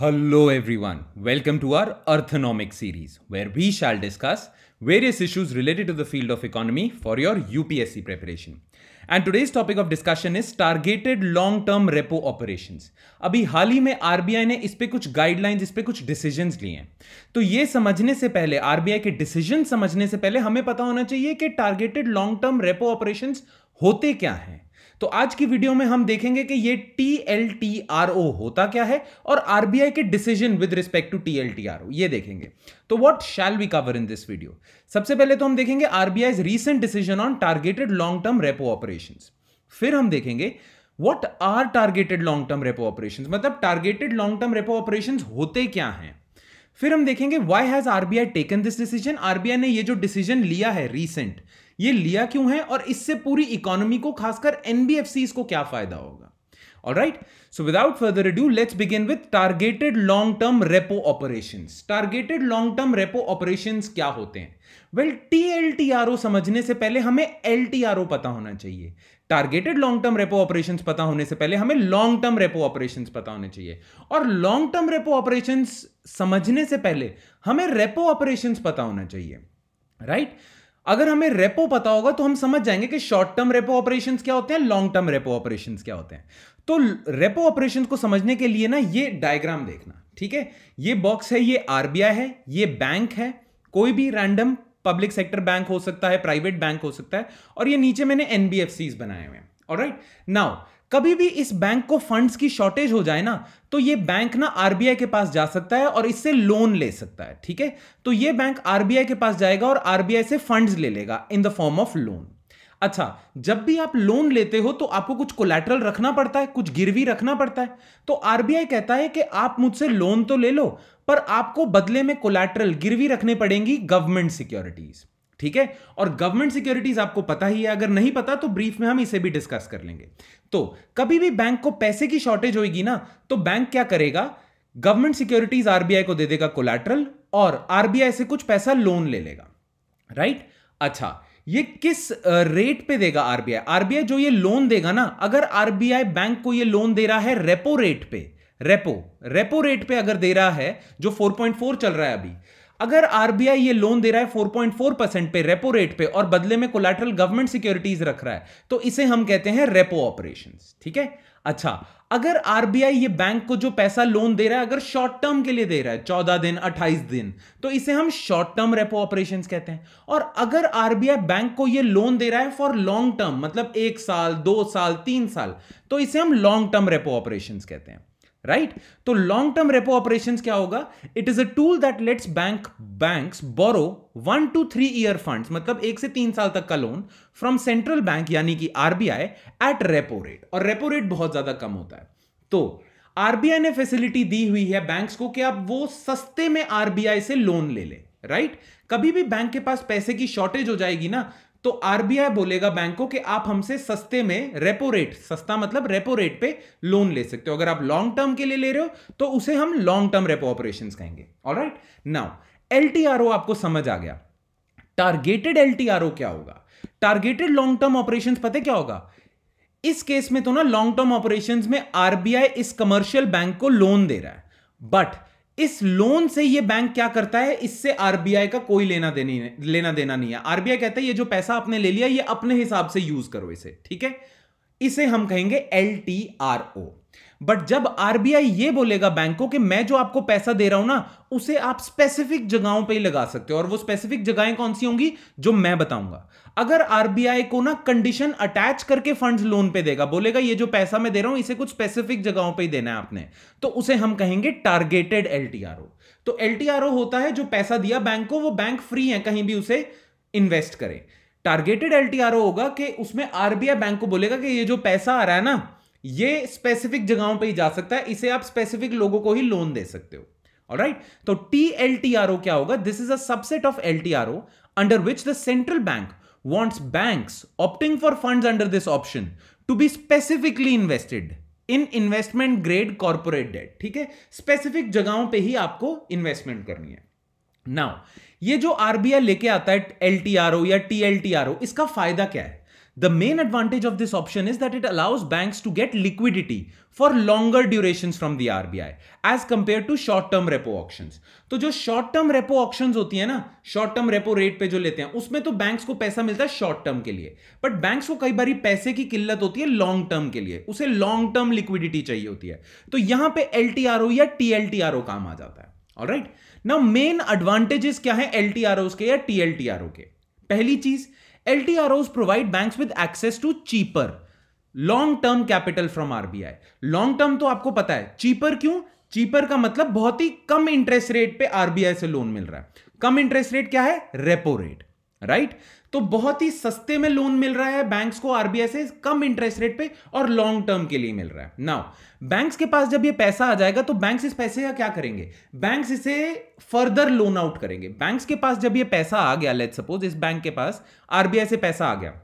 Hello everyone, welcome to our अर्थनॉमिक series where we shall discuss various issues related to the field of economy for your UPSC preparation. And today's topic of discussion is targeted long term repo operation अभी हाल ही में RBI ने इस पर कुछ guidelines इस पर कुछ डिसीजन लिए हैं तो ये समझने से पहले आरबीआई के डिसीजन समझने से पहले हमें पता होना चाहिए कि targeted long term repo operation होते क्या हैं तो आज की वीडियो में हम देखेंगे कि ये T L T R O होता क्या है और आरबीआई के decision with respect to T L T R O ये देखेंगे तो what shall we cover in this video सबसे पहले तो हम देखेंगे RBI recent decision on targeted long term repo operation फिर हम देखेंगे what are targeted long term repo operation मतलब targeted long term repo operation होते क्या हैं फिर हम देखेंगे Y has RBI taken this decision RBI ने ये जो डिसीजन लिया है रीसेंट ये लिया क्यों है और इससे पूरी इकोनॉमी को खासकर एनबीएफसी को क्या फायदा होगा right so without further due let's begin with targeted long term repo operation targeted long term repo operation क्या होते हैं वेल well, टी समझने से पहले हमें एल पता होना चाहिए targeted long term repo operation पता होने से पहले हमें लॉन्ग टर्म रेपो ऑपरेशन पता होने चाहिए और लॉन्ग टर्म रेपो ऑपरेशन समझने से पहले हमें रेपो ऑपरेशन पता होना चाहिए राइट right? अगर हमें रेपो पता होगा तो हम समझ जाएंगे कि शॉर्ट टर्म रेपो ऑपरेशन क्या होते हैं लॉन्ग टर्म रेपो ऑपरेशन क्या होते हैं तो रेपो ऑपरेशन को समझने के लिए ना ये डायग्राम देखना ठीक है ये बॉक्स है ये आरबीआई है ये बैंक है कोई भी रैंडम पब्लिक सेक्टर बैंक हो सकता है प्राइवेट बैंक हो सकता है और ये नीचे मैंने एनबीएफसी बनाए हुए हैं राइट नाउ कभी भी इस बैंक को फंड्स की शॉर्टेज हो जाए ना तो ये बैंक ना आरबीआई के पास जा सकता है और इससे लोन ले सकता है ठीक है तो ये बैंक आरबीआई के पास जाएगा और आरबीआई से फंड्स ले लेगा in the form of loan अच्छा जब भी आप लोन लेते हो तो आपको कुछ कोलेट्रल रखना पड़ता है कुछ गिरवी रखना पड़ता है तो आरबीआई कहता है कि आप मुझसे लोन तो ले लो पर आपको बदले में कोलेटरल गिरवी रखने पड़ेंगी गवर्नमेंट सिक्योरिटीज ठीक है और गवर्नमेंट सिक्योरिटीज आपको पता ही है अगर नहीं पता तो ब्रीफ में हम इसे भी डिस्कस कर लेंगे तो कभी भी बैंक को पैसे की शॉर्टेज होगी ना तो बैंक क्या करेगा गवर्नमेंट सिक्योरिटीज आरबीआई को दे देगा कोलैटरल और आरबीआई से कुछ पैसा लोन ले लेगा राइट अच्छा ये किस रेट पे देगा आरबीआई आरबीआई जो ये लोन देगा ना अगर आरबीआई बैंक को ये लोन दे रहा है रेपो रेट पे रेपो रेपो रेट पे अगर दे रहा है जो 4.4 चल रहा है अभी अगर आरबीआई ये लोन दे रहा है 4.4 परसेंट पे रेपो रेट पे और बदले में कोलेट्रल गवर्नमेंट सिक्योरिटीज रख रहा है तो इसे हम कहते हैं रेपो ऑपरेशन ठीक है अच्छा अगर आरबीआई ये बैंक को जो पैसा लोन दे रहा है अगर शॉर्ट टर्म के लिए दे रहा है चौदह दिन अट्ठाईस दिन तो इसे हम शॉर्ट टर्म रेपो ऑपरेशन कहते हैं और अगर आरबीआई बैंक को ये लोन दे रहा है फॉर लॉन्ग टर्म मतलब एक साल दो साल तीन साल तो इसे हम लॉन्ग टर्म रेपो ऑपरेशन कहते हैं राइट right? तो लॉन्ग टर्म रेपो ऑपरेशन क्या होगा it is a tool that lets bank bank borrow one two three year fund मतलब एक से तीन साल तक का लोन फ्रॉम सेंट्रल बैंक यानी कि आरबीआई एट रेपो रेट और रेपो रेट बहुत ज्यादा कम होता है तो आरबीआई ने फैसिलिटी दी हुई है बैंक्स को कि आप वो सस्ते में आरबीआई से लोन ले लें राइट right? कभी भी बैंक के पास पैसे की शॉर्टेज हो जाएगी ना तो आरबीआई बोलेगा बैंकों कि आप हमसे सस्ते में रेपो रेट सस्ता मतलब रेपो रेट पे लोन ले सकते हो अगर आप लॉन्ग टर्म के लिए ले रहे हो तो उसे हम लॉन्ग टर्म रेपो ऑपरेशन कहेंगे ऑलराइट नाउ एलटीआरओ आपको समझ आ गया टारगेटेड एलटीआरओ क्या होगा टारगेटेड लॉन्ग टर्म ऑपरेशन पता क्या होगा इस केस में तो ना लॉन्ग टर्म ऑपरेशन में आरबीआई इस कमर्शियल बैंक को लोन दे रहा है बट इस लोन से ये बैंक क्या करता है इससे आरबीआई का कोई लेना देनी लेना देना नहीं है आरबीआई कहता है ये जो पैसा आपने ले लिया ये अपने हिसाब से यूज करो इसे ठीक है इसे हम कहेंगे L T R O but जब आरबीआई ये बोलेगा बैंक को कि मैं जो आपको पैसा दे रहा हूं ना उसे आप स्पेसिफिक जगहों पे ही लगा सकते हो और वो स्पेसिफिक जगहें कौन सी होंगी जो मैं बताऊंगा अगर आरबीआई को ना कंडीशन अटैच करके फंड्स लोन पे देगा बोलेगा ये जो पैसा मैं दे रहा हूं इसे कुछ स्पेसिफिक जगहों पे ही देना है आपने तो उसे हम कहेंगे टारगेटेड एलटीआरओ तो एलटीआरओ होता है जो पैसा दिया बैंक को वो बैंक फ्री है कहीं भी उसे इन्वेस्ट करें टारगेटेड एलटीआरओ होगा कि उसमें आरबीआई बैंक को बोलेगा कि ये जो पैसा आ रहा है ना ये स्पेसिफिक जगहों पे ही जा सकता है इसे आप स्पेसिफिक लोगों को ही लोन दे सकते हो राइट right? तो T L T R O क्या होगा this is a subset of L T R O under which the central bank wants bank opting for fund under this option to be specifically invested in investment grade corporate debt ठीक है specific जगहों पे ही आपको investment करनी है now ये जो RBI लेके आता है एल टी आर ओ या T T L R O इसका फायदा क्या है The main advantage of this option is that it allows banks to get liquidity for longer durations from the RBI as compared to short-term repo auctions. तो जो short-term repo auctions होती है ना short-term repo rate पे जो लेते हैं उसमें तो banks को पैसा मिलता है short-term के लिए but banks को कई बार पैसे की किल्लत होती है long-term के लिए उसे long-term liquidity चाहिए होती है तो यहां पे एल या टी काम आ जाता है ऑल राइट ना मेन एडवांटेजेस क्या है एल के या टी के पहली चीज LTROs provide banks with access to cheaper long term capital from RBI. Long term तो आपको पता है cheaper क्यों Cheaper का मतलब बहुत ही कम इंटरेस्ट रेट पे RBI से लोन मिल रहा है कम इंटरेस्ट रेट क्या है रेपो रेट राइट right? तो बहुत ही सस्ते में लोन मिल रहा है बैंक्स को आरबीआई से कम इंटरेस्ट रेट पे और लॉन्ग टर्म के लिए मिल रहा है नाउ बैंक्स के पास जब ये पैसा आ जाएगा तो बैंक्स इस पैसे का क्या करेंगे बैंक्स इसे फर्दर लोन आउट करेंगे बैंक्स के पास जब ये पैसा आ गया लेट सपोज इस बैंक के पास आरबीआई से पैसा आ गया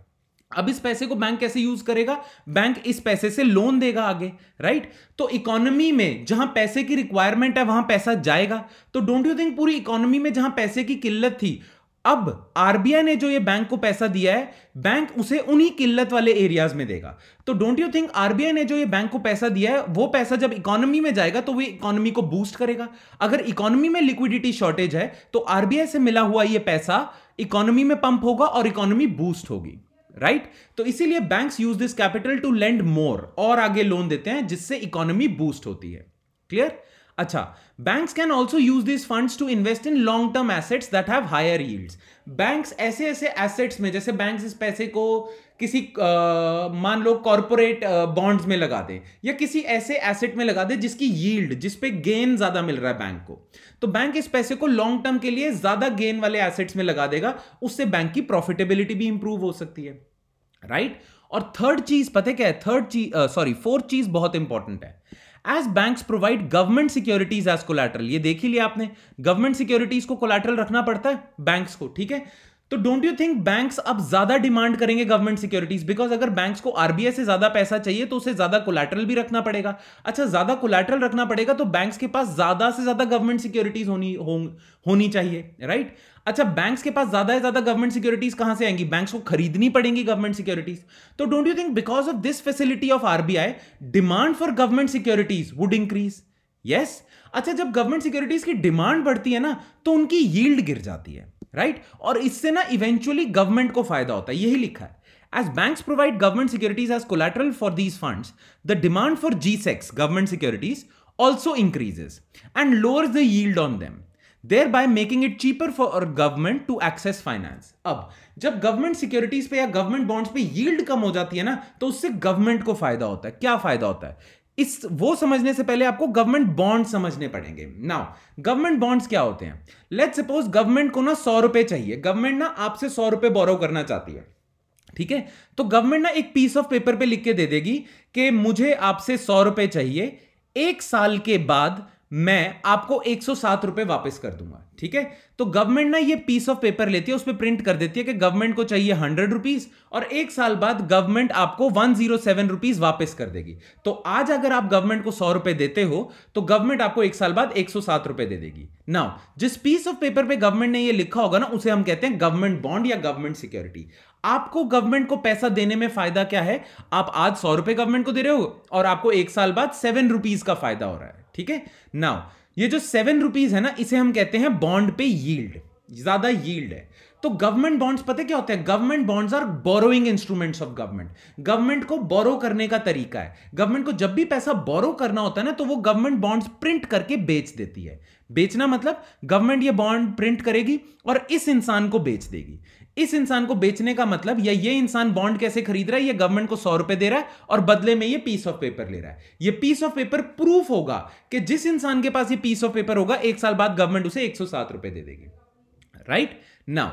अब इस पैसे को बैंक कैसे यूज करेगा बैंक इस पैसे से लोन देगा आगे राइट तो इकोनॉमी में जहां पैसे की रिक्वायरमेंट है वहां पैसा जाएगा तो डोंट यू थिंक पूरी इकोनॉमी में जहां पैसे की किल्लत थी अब आरबीआई ने जो ये बैंक को पैसा दिया है बैंक उसे उन्हीं किल्लत वाले एरियाज में देगा तो डोंट यू थिंक आरबीआई ने जो ये बैंक को पैसा दिया है वो पैसा जब इकोनॉमी में जाएगा तो वो इकोनॉमी को बूस्ट करेगा अगर इकोनॉमी में लिक्विडिटी शॉर्टेज है तो आरबीआई से मिला हुआ ये पैसा इकोनॉमी में पंप होगा और इकोनॉमी बूस्ट होगी राइट right? तो इसीलिए bank use this capital to lend more और आगे लोन देते हैं जिससे इकोनॉमी बूस्ट होती है क्लियर अच्छा banks can also use this funds to invest in long term assets that have higher yields. Banks ऐसे ऐसे एसेट्स में जैसे banks इस पैसे को किसी मान लो कॉरपोरेट बॉन्ड्स में लगा दे या किसी ऐसे एसेट में लगा दे जिसकी यील्ड जिस पे गेन ज्यादा मिल रहा है बैंक को तो बैंक इस पैसे को लॉन्ग टर्म के लिए ज्यादा गेन वाले एसेट्स में लगा देगा उससे बैंक की प्रॉफिटेबिलिटी भी इंप्रूव हो सकती है राइट right? और थर्ड चीज पता क्या है थर्ड चीज सॉरी फोर्थ चीज बहुत इंपॉर्टेंट है as banks provide government securities as collateral ये देख ही लिया आपने गवर्नमेंट सिक्योरिटीज को कोलैटरल रखना पड़ता है बैंक्स को ठीक है तो डोंट यू थिंक बैंक्स अब ज्यादा डिमांड करेंगे गवर्नमेंट सिक्योरिटीज बिकॉज अगर बैंक्स को आरबीआई से ज्यादा पैसा चाहिए तो उसे ज्यादा कोलेटरल भी रखना पड़ेगा अच्छा ज्यादा कोलेटरल रखना पड़ेगा तो बैंक्स के पास ज्यादा से ज्यादा गवर्नमेंट सिक्योरिटीज होनी हो, होनी चाहिए राइट अच्छा बैंक्स के पास ज्यादा से ज्यादा गवर्नमेंट सिक्योरिटीज कहां से आएंगी बैंक्स को खरीदनी पड़ेंगी गवर्नमेंट सिक्योरिटीज तो don't you think because of this facility of RBI demand for government securities would increase yes yes? अच्छा जब गवर्नमेंट सिक्योरिटीज की डिमांड बढ़ती है ना तो उनकी यील्ड गिर जाती है राइट right? और इससे ना इवेंचुअली गवर्नमेंट को फायदा होता है यही लिखा है as banks provide government securities as collateral for these funds the demand for G secs government securities also increases and lower the yield on them thereby making it cheaper for our government to access finance अब जब government securities पे या government bonds पे yield कम हो जाती है ना तो उससे गवर्नमेंट को फायदा होता है क्या फायदा होता है इस वो समझने से पहले आपको गवर्नमेंट बॉन्ड समझने पड़ेंगे नाउ गवर्नमेंट बॉन्ड्स क्या होते हैं लेट सपोज गवर्नमेंट को ना सौ रुपए चाहिए गवर्नमेंट ना आपसे सौ रुपए बोरो करना चाहती है ठीक है तो गवर्नमेंट ना एक पीस ऑफ पेपर पे लिख के दे देगी कि मुझे आपसे सौ रुपए चाहिए एक साल के बाद मैं आपको एक सौ सात रुपए वापस कर दूंगा ठीक है तो गवर्नमेंट ना ये पीस ऑफ पेपर लेती है उस पर प्रिंट कर देती है कि गवर्नमेंट को चाहिए हंड्रेड रुपीज और एक साल बाद गवर्नमेंट आपको वन जीरो सेवन रुपीज वापस कर देगी तो आज अगर आप गवर्नमेंट को सौ रुपए देते हो तो गवर्नमेंट आपको एक साल बाद एक सौ सात रुपए दे देगी नाउ जिस पीस ऑफ पेपर पे गवर्नमेंट ने यह लिखा होगा ना उसे हम कहते हैं गवर्नमेंट बॉन्ड या गवर्नमेंट सिक्योरिटी आपको गवर्नमेंट को पैसा देने में फायदा क्या है आप आज सौ रुपए गवर्नमेंट को दे रहे हो और आपको एक साल बाद सेवन रुपीज का फायदा हो रहा है ठीक है नाउ ये जो सेवन रुपीज है ना इसे हम कहते हैं बॉन्ड पे यील्ड ज्यादा यील्ड है तो गवर्नमेंट बॉन्ड्स पता क्या होते हैं government bonds are borrowing instruments of government government को बोरो करने का तरीका है गवर्नमेंट को जब भी पैसा बोरो करना होता है ना तो वो गवर्नमेंट बॉन्ड्स प्रिंट करके बेच देती है बेचना मतलब गवर्नमेंट ये बॉन्ड प्रिंट करेगी और इस इंसान को बेच देगी इस इंसान को बेचने का मतलब या ये इंसान बॉन्ड कैसे खरीद रहा है ये गवर्नमेंट को सौ रुपए दे रहा है और बदले में ये पीस ऑफ पेपर ले रहा है ये पीस ऑफ पेपर प्रूफ होगा कि जिस इंसान के पास ये पीस ऑफ पेपर होगा एक साल बाद गवर्नमेंट उसे एक रुपए दे देगी राइट नाउ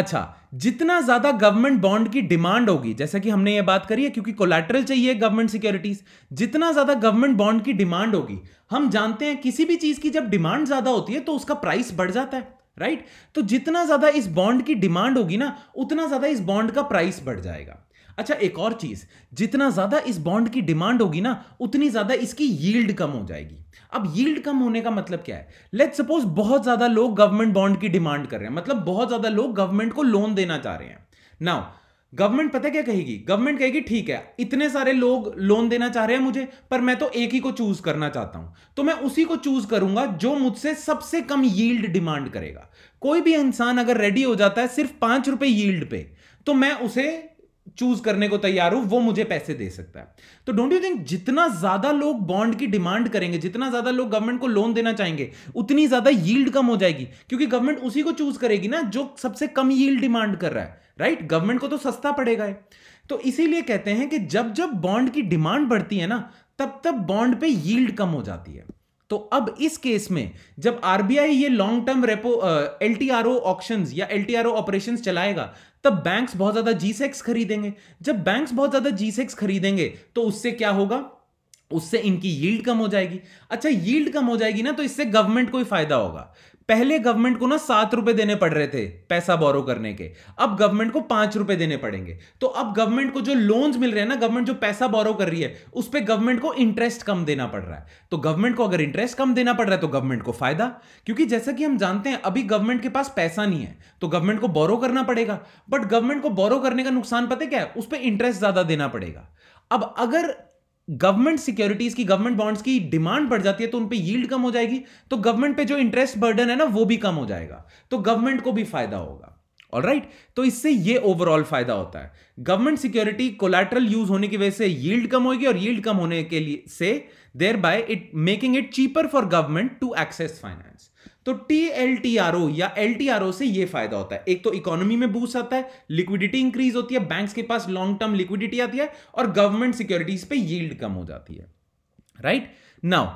अच्छा जितना ज्यादा गवर्नमेंट बॉन्ड की डिमांड होगी जैसा कि हमने ये बात करी है क्योंकि कोलेट्रल चाहिए गवर्नमेंट सिक्योरिटीज जितना ज्यादा गवर्नमेंट बॉन्ड की डिमांड होगी हम जानते हैं किसी भी चीज की जब डिमांड ज्यादा होती है तो उसका प्राइस बढ़ जाता है राइट तो जितना ज्यादा इस बॉन्ड की डिमांड होगी ना उतना ज्यादा इस बॉन्ड का प्राइस बढ़ जाएगा अच्छा एक और चीज जितना ज्यादा इस बॉन्ड की डिमांड होगी ना उतनी ज्यादा इसकी यील्ड कम हो जाएगी अब यील्ड कम होने का मतलब क्या है लेट सपोज बहुत ज्यादा लोग गवर्नमेंट बॉन्ड की डिमांड कर रहे हैं मतलब बहुत ज्यादा लोग गवर्नमेंट को लोन देना चाह रहे हैं नाउ गवर्नमेंट पता क्या कहेगी गवर्नमेंट कहेगी ठीक है इतने सारे लोग लोन देना चाह रहे हैं मुझे पर मैं तो एक ही को चूज करना चाहता हूं तो मैं उसी को चूज करूंगा जो मुझसे सबसे कम यील्ड डिमांड करेगा कोई भी इंसान अगर रेडी हो जाता है सिर्फ पांच रुपए यील्ड पे तो मैं उसे चूज करने को तैयार हूं वो मुझे पैसे दे सकता है तो डोंट यू थिंक जितना ज्यादा लोग बॉन्ड की डिमांड करेंगे जितना ज्यादा लोग गवर्नमेंट को लोन देना चाहेंगे उतनी ज्यादा यील्ड कम हो जाएगी क्योंकि गवर्नमेंट उसी को चूज करेगी ना जो सबसे कम यील्ड डिमांड कर रहा है राइट right? गवर्नमेंट को तो सस्ता पड़ेगा तो इसीलिए कहते हैं कि जब जब बॉन्ड की डिमांड बढ़ती है ना तब तब बॉन्ड पे यील्ड कम हो जाती है तो अब इस केस में जब आरबीआई ये long term repo L T R O option या L T R O operation चलाएगा तब बैंक्स बहुत ज्यादा जी सेक्स e खरीदेंगे जब बैंक्स बहुत ज्यादा जी सेक्स e खरीदेंगे तो उससे क्या होगा उससे इनकी यील्ड कम हो जाएगी अच्छा यील्ड कम हो जाएगी ना तो इससे गवर्नमेंट को ही फायदा होगा पहले गवर्नमेंट को ना सात रुपए देने पड़ रहे थे पैसा बोरो करने के अब गवर्नमेंट को पांच रुपए देने पड़ेंगे तो अब गवर्नमेंट को जो लोन्स मिल रहे हैं ना गवर्नमेंट जो पैसा बोरो कर रही है उस पर गवर्नमेंट को इंटरेस्ट कम देना पड़ रहा है तो गवर्नमेंट को अगर इंटरेस्ट कम देना पड़ रहा है तो गवर्नमेंट को फायदा क्योंकि जैसा कि हम जानते हैं अभी गवर्नमेंट के पास पैसा नहीं है तो गवर्नमेंट को बोरो करना पड़ेगा बट गवर्नमेंट को बोरो करने का नुकसान पता क्या है उस पर इंटरेस्ट ज्यादा देना पड़ेगा अब अगर गवर्नमेंट सिक्योरिटीज की गवर्नमेंट बॉन्ड्स की डिमांड बढ़ जाती है तो उन पे यील्ड कम हो जाएगी तो गवर्नमेंट पे जो इंटरेस्ट बर्डन है ना वो भी कम हो जाएगा तो गवर्नमेंट को भी फायदा होगा ऑल राइट right? तो इससे ये ओवरऑल फायदा होता है गवर्नमेंट सिक्योरिटी कोलैटरल यूज होने की वजह से यील्ड कम होगी और यील्ड कम होने के लिए से thereby it making it cheaper for government to access finance तो टी एल टी या एल से ये फायदा होता है एक तो इकोनॉमी में बूस्ट आता है लिक्विडिटी इंक्रीज होती है बैंक्स के पास लॉन्ग टर्म लिक्विडिटी आती है और गवर्नमेंट सिक्योरिटीज पे यील्ड कम हो जाती है राइट right? नाउ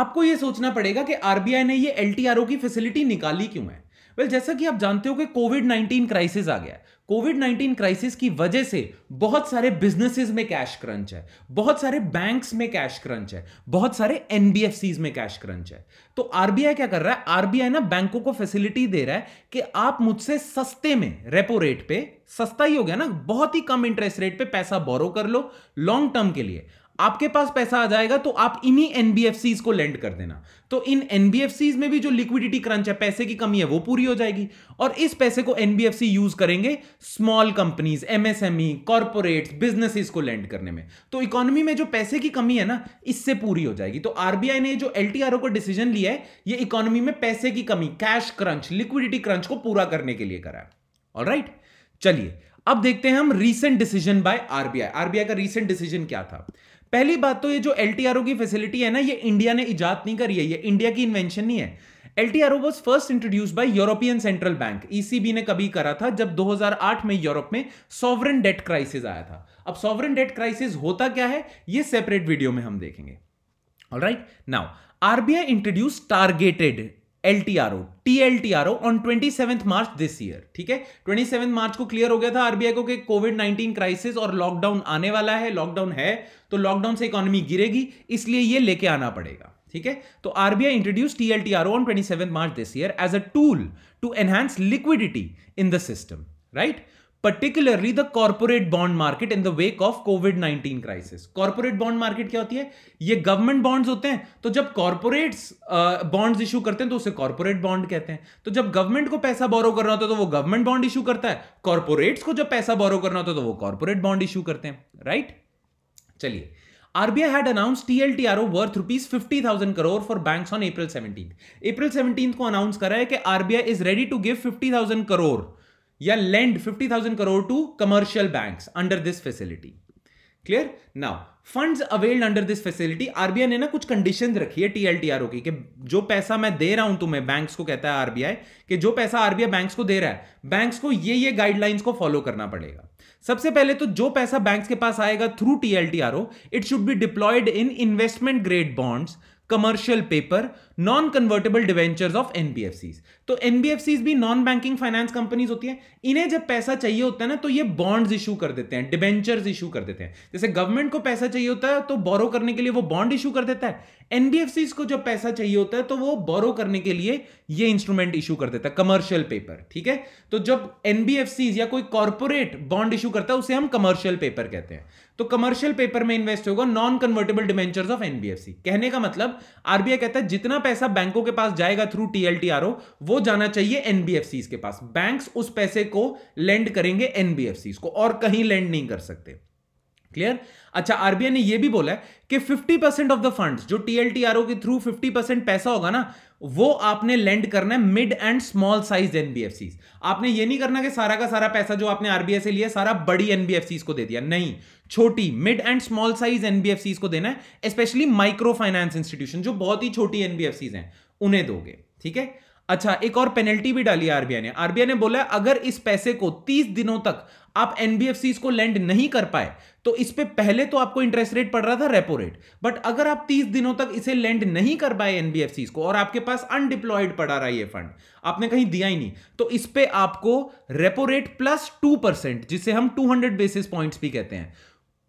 आपको यह सोचना पड़ेगा कि आरबीआई ने ये एल की फैसिलिटी निकाली क्यों है वेल well, जैसा कि आप जानते हो कि कोविड 19 क्राइसिस आ गया कोविड 19 क्राइसिस की वजह से बहुत सारे बिजनेसेस में कैश क्रंच है बहुत सारे बैंक्स में कैश क्रंच है बहुत सारे एनबीएफसी में कैश क्रंच है तो आरबीआई क्या कर रहा है आरबीआई ना बैंकों को फैसिलिटी दे रहा है कि आप मुझसे सस्ते में रेपो रेट पे सस्ता ही हो गया ना बहुत ही कम इंटरेस्ट रेट पे पैसा बोरो कर लो लॉन्ग टर्म के लिए आपके पास पैसा आ जाएगा तो आप इन्हीं एनबीएफसी को लेंड कर देना तो इन एनबीएफसी में भी जो लिक्विडिटी क्रंच है पैसे की कमी है वो पूरी हो जाएगी और इस पैसे को एनबीएफसी यूज करेंगे small companies MSME corporate businesses को लेंड करने में तो इकोनॉमी में जो पैसे की कमी है ना इससे पूरी हो जाएगी तो आरबीआई ने जो एल को डिसीजन लिया है ये इकोनॉमी में पैसे की कमी कैश क्रंच लिक्विडिटी क्रंच को पूरा करने के लिए करा है और right? चलिए अब देखते हैं हम recent decision by RBI RBI का रीसेंट डिसीजन क्या था पहली बात तो ये जो एल की फैसिलिटी है ना ये इंडिया ने इजाद नहीं करी है ये इंडिया की इन्वेंशन नहीं है L T R O was first introduce by European Central Bank ECB ने कभी करा था जब 2008 में यूरोप में सॉवरन डेट क्राइसिस आया था अब सॉवरन डेट क्राइसिस होता क्या है ये सेपरेट वीडियो में हम देखेंगे alright now RBI introduce targeted L T R O T L T R O on twenty seventh March this year ठीक है ट्वेंटी सेवेंथ मार्च को क्लियर हो गया था आरबीआई को कि कोविड नाइन्टीन क्राइसिस और लॉकडाउन आने वाला है लॉकडाउन है तो लॉकडाउन से इकोनॉमी गिरेगी इसलिए ये लेके आना पड़ेगा ठीक है तो RBI introduce T L T R O on twenty seventh March this year as a tool to enhance liquidity in the system right particularly the corporate bond market in the wake of COVID nineteen crisis corporate bond market क्या होती है ये government bonds होते हैं तो जब corporate bonds issue करते हैं तो उसे कॉरपोरेट बॉन्ड कहते हैं तो जब गवर्नमेंट को पैसा बोरो करना होता है तो वो गवर्नमेंट बॉन्ड इशू करता है कॉरपोरेट्स को जब पैसा बोरो करना होता है तो वो कॉरपोरेट बॉन्ड इशू करते हैं राइट चलिए RBI had announce TLTRO worth rupees fifty thousand crore for bank on April seventeen April को अनाउंस करा है कि RBI is ready to give fifty thousand crore या lend 50,000 crore to commercial banks under this facility clear now funds availed under this facility RBI ने ना कुछ conditions रखी है टीएलटीआरओ की कि जो पैसा मैं दे रहा हूं तुम्हें बैंक्स को कहता है आरबीआई कि जो पैसा आरबीआई बैंक्स को दे रहा है बैंक्स को ये ये गाइडलाइंस को फॉलो करना पड़ेगा सबसे पहले तो जो पैसा बैंक्स के पास आएगा through TLTRO it should be deployed in investment grade bonds commercial paper non convertible debentures of NBFC तो एनबीएफसी भी नॉन बैंकिंग फाइनेंस कंपनीज होती है इन्हें जब पैसा चाहिए होता है ना तो ये बॉन्ड्स इशू कर देते हैं डिवेंचर्स इशू कर देते हैं जैसे गवर्नमेंट को पैसा चाहिए होता है तो बोरो करने के लिए वो बॉन्ड इशू कर देता है एनबीएफसी को जब पैसा चाहिए होता है तो वो बोरो करने के लिए ये इंस्ट्रूमेंट इशू कर देता है कमर्शियल पेपर ठीक है तो जब एनबीएफसी या कोई कॉर्पोरेट बॉन्ड इशू करता है उसे हम कमर्शियल पेपर कहते हैं तो कमर्शियल पेपर में इन्वेस्ट होगा non convertible debentures of NBFC कहने का मतलब आरबीआई कहता है जितना पैसा बैंकों के पास जाएगा थ्रू टीएलटीआरओ वो जाना चाहिए एनबीएफसी के पास बैंक्स उस पैसे को लेंड करेंगे एनबीएफसी को और कहीं लेंड नहीं कर सकते क्लियर अच्छा आरबीआई ने यह भी बोला है कि 50 परसेंट ऑफ द फंड्स जो टीएलटीआरओ के थ्रू 50 परसेंट पैसा होगा ना वो आपने लेंड करना है mid and small size NBFC आपने ये नहीं करना कि सारा का सारा पैसा जो आपने आरबीआई से लिया सारा बड़ी एनबीएफसी को दे दिया नहीं छोटी mid and small size NBFC को देना है स्पेशली माइक्रो फाइनेंस इंस्टीट्यूशन जो बहुत ही छोटी एनबीएफसी हैं उन्हें दोगे ठीक है अच्छा एक और पेनल्टी भी डाली आरबीआई ने आरबीआई ने बोला अगर इस पैसे को 30 दिनों तक आप एनबीएफसी को लैंड नहीं कर पाए तो इस पर पहले तो आपको इंटरेस्ट रेट पड़ रहा था रेपो रेट बट अगर आप 30 दिनों तक इसे लैंड नहीं कर पाए एनबीएफसी को और आपके पास अनडिप्लॉयड पड़ा रहा ये फंड आपने कहीं दिया ही नहीं तो इस पर आपको repo rate plus two percent जिसे हम टू हंड्रेड बेसिस पॉइंट भी कहते हैं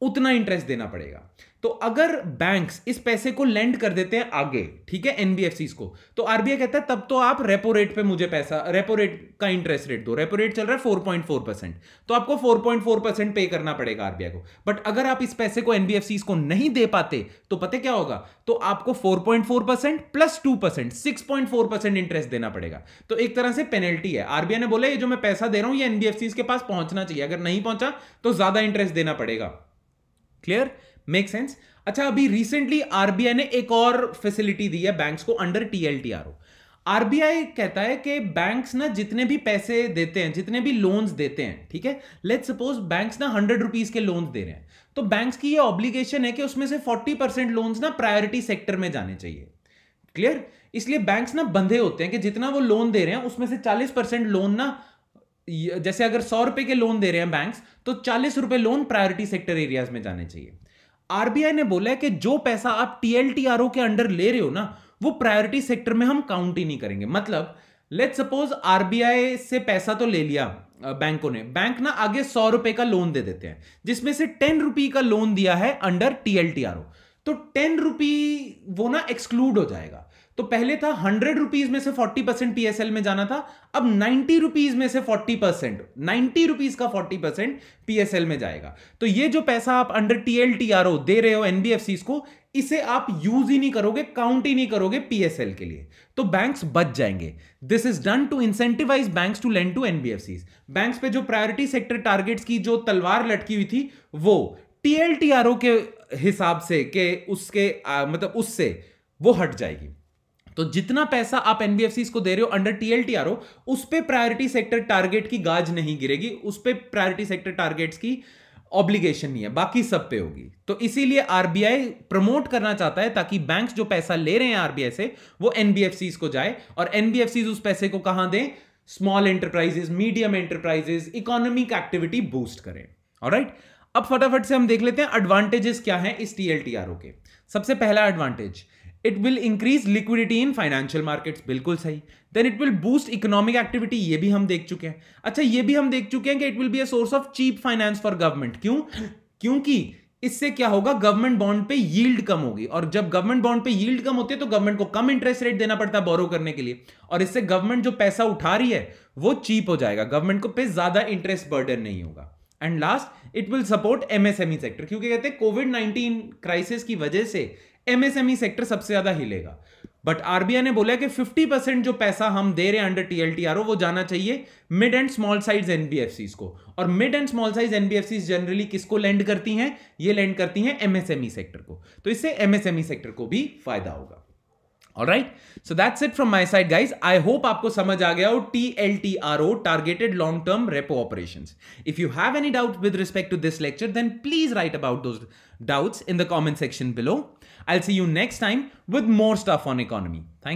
उतना इंटरेस्ट देना पड़ेगा तो अगर बैंक्स इस पैसे को लेंड कर देते हैं आगे ठीक है एनबीएफसी को तो आरबीआई कहता है तब तो आप रेपो रेट पे मुझे पैसा रेपो रेट का इंटरेस्ट रेट दो रेपो रेट चल रहा है फोर पॉइंट फोर परसेंट तो आपको फोर पॉइंट फोर परसेंट पे करना पड़ेगा आरबीआई को बट अगर आप इस पैसे को एनबीएफसी को नहीं दे पाते तो पता क्या होगा तो आपको four point four percent plus two percent six point four percent interest देना पड़ेगा तो एक तरह से पेनल्टी है आरबीआई ने बोला ये जो मैं पैसा दे रहा हूं ये एनबीएफसी के पास पहुंचना चाहिए अगर नहीं पहुंचा तो ज्यादा इंटरेस्ट देना पड़ेगा क्लियर मेक सेंस अच्छा अभी रिसेंटली आरबीआई ने एक और फैसिलिटी दी है बैंक्स को अंडर टीएलटीआरओ आरबीआई कहता है कि बैंक्स ना जितने भी पैसे देते हैं जितने भी लोन्स देते हैं ठीक है लेट सपोज बैंक्स ना हंड्रेड रुपीज के लोन्स दे रहे हैं तो बैंक्स की ये ऑब्लिगेशन है कि उसमें से फोर्टी परसेंट लोन्स ना प्रायोरिटी सेक्टर में जाने चाहिए क्लियर इसलिए बैंक्स ना बंधे होते हैं कि जितना वो लोन दे रहे हैं उसमें से चालीस परसेंट लोन ना जैसे अगर सौ रुपए के लोन दे रहे हैं बैंक्स तो चालीस रुपए लोन प्रायोरिटी सेक्टर एरियाज में जाने चाहिए आरबीआई ने बोला है कि जो पैसा आप टीएलटीआरओ के अंडर ले रहे हो ना वो प्रायोरिटी सेक्टर में हम काउंट ही नहीं करेंगे मतलब लेट सपोज आरबीआई से पैसा तो ले लिया बैंकों ने बैंक ना आगे सौ रुपए का लोन दे देते हैं जिसमें से टेन रुपी का लोन दिया है अंडर टीएलटीआरओ तो टेन रुपी वो ना एक्सक्लूड हो जाएगा तो पहले था हंड्रेड रुपीज में से फोर्टी परसेंट पीएसएल में जाना था अब नाइन्टी रुपीज में से फोर्टी परसेंट नाइन्टी रुपीज का फोर्टी परसेंट पीएसएल में जाएगा तो ये जो पैसा आप अंडर टीएल टीआरओ दे रहे हो एनबीएफसी को इसे आप यूज ही नहीं करोगे काउंट ही नहीं करोगे पीएसएल के लिए तो बैंक्स बच जाएंगे this is done to incentivize banks to lend to NBFC banks पे जो प्रायोरिटी सेक्टर टारगेट्स की जो तलवार लटकी हुई थी वो टीएलटीआरओ के हिसाब से के उसके आ, मतलब उससे वो हट जाएगी तो जितना पैसा आप एनबीएफसी को दे रहे हो अंडर टीएलटीआर हो उस पर प्रायोरिटी सेक्टर टारगेट की गाज नहीं गिरेगी उस पर प्रायोरिटी सेक्टर टारगेट्स की ऑब्लिगेशन नहीं है बाकी सब पे होगी तो इसीलिए आरबीआई प्रमोट करना चाहता है ताकि बैंक जो पैसा ले रहे हैं आरबीआई से वो एनबीएफसी को जाए और एनबीएफसी उस पैसे को कहां दें small enterprises medium enterprises economic activity boost करें और राइट अब फटाफट से हम देख लेते हैं एडवांटेजेस क्या है इस टीएलटीआरओ के सबसे पहला advantage it will increase liquidity in financial markets बिल्कुल सही then it will boost economic activity ये भी हम देख चुके हैं अच्छा ये भी हम देख चुके हैं कि it will be a source of cheap finance for government क्यों क्योंकि इससे क्या होगा गवर्नमेंट बॉन्ड पे यील्ड कम होगी और जब गवर्नमेंट बॉन्ड पे यील्ड कम होती है तो गवर्नमेंट को कम इंटरेस्ट रेट देना पड़ता है बोरो करने के लिए और इससे गवर्नमेंट जो पैसा उठा रही है वो चीप हो जाएगा गवर्नमेंट को पे ज्यादा इंटरेस्ट बर्डन नहीं होगा and last it will support MSME sector क्योंकि कहते हैं कोविड नाइनटीन क्राइसिस की वजह से एमएसएमई सेक्टर e सबसे ज्यादा हिलेगा बट आरबीआई ने बोला कि 50 परसेंट जो पैसा हम दे रहे हैं अंडर टीएलटीआर वो जाना चाहिए mid and small size NBFC को और mid and small size NBFC generally किसको लैंड करती हैं ये लैंड करती हैं एमएसएमई सेक्टर e को तो इससे एमएसएमई सेक्टर e को भी फायदा होगा all right so that's it from my side guys I hope आपको समझ आ गया हो T L T R O targeted long term repo operation if you have any doubt with respect to this lecture then please write about those doubts in the comment section below I see you next time with more stuff on economy thank